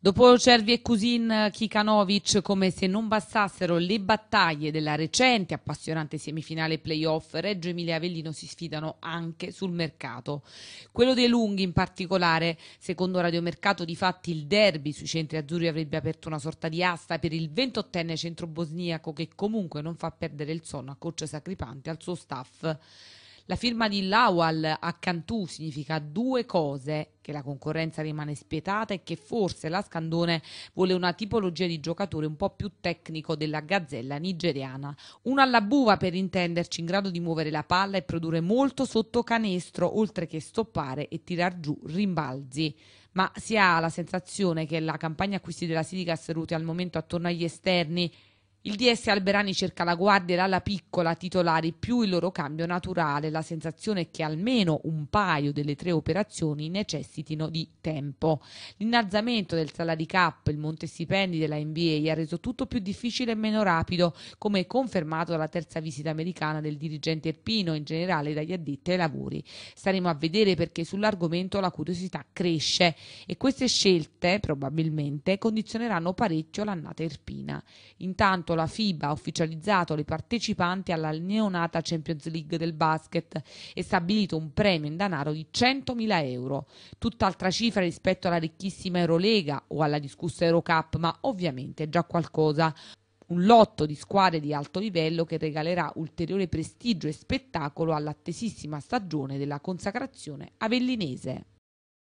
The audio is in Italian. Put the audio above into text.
Dopo Cervi e Cusin Kikanovic, come se non bastassero le battaglie della recente appassionante semifinale playoff, Reggio Emilia e Avellino si sfidano anche sul mercato. Quello dei lunghi in particolare, secondo Radiomercato, di fatti il derby sui centri azzurri avrebbe aperto una sorta di asta per il 28enne centro bosniaco che comunque non fa perdere il sonno a coach Sacripante al suo staff. La firma di Lawal a Cantù significa due cose, che la concorrenza rimane spietata e che forse la Scandone vuole una tipologia di giocatore un po' più tecnico della gazzella nigeriana. Uno alla buva per intenderci, in grado di muovere la palla e produrre molto sotto canestro, oltre che stoppare e tirar giù rimbalzi ma si ha la sensazione che la campagna acquisti della Sidigas ruti al momento attorno agli esterni il DS Alberani cerca la guardia e l'ala piccola titolari più il loro cambio naturale. La sensazione è che almeno un paio delle tre operazioni necessitino di tempo. L'innalzamento del salary cap, il monte stipendi della NBA ha reso tutto più difficile e meno rapido, come confermato dalla terza visita americana del dirigente Erpino in generale dagli addetti ai lavori. Staremo a vedere perché sull'argomento la curiosità cresce e queste scelte probabilmente condizioneranno parecchio l'annata Erpina. Intanto tanto la FIBA ha ufficializzato le partecipanti alla neonata Champions League del basket e stabilito un premio in denaro di 100.000 euro, tutt'altra cifra rispetto alla ricchissima Eurolega o alla discussa Eurocup, ma ovviamente è già qualcosa un lotto di squadre di alto livello che regalerà ulteriore prestigio e spettacolo all'attesissima stagione della consacrazione avellinese.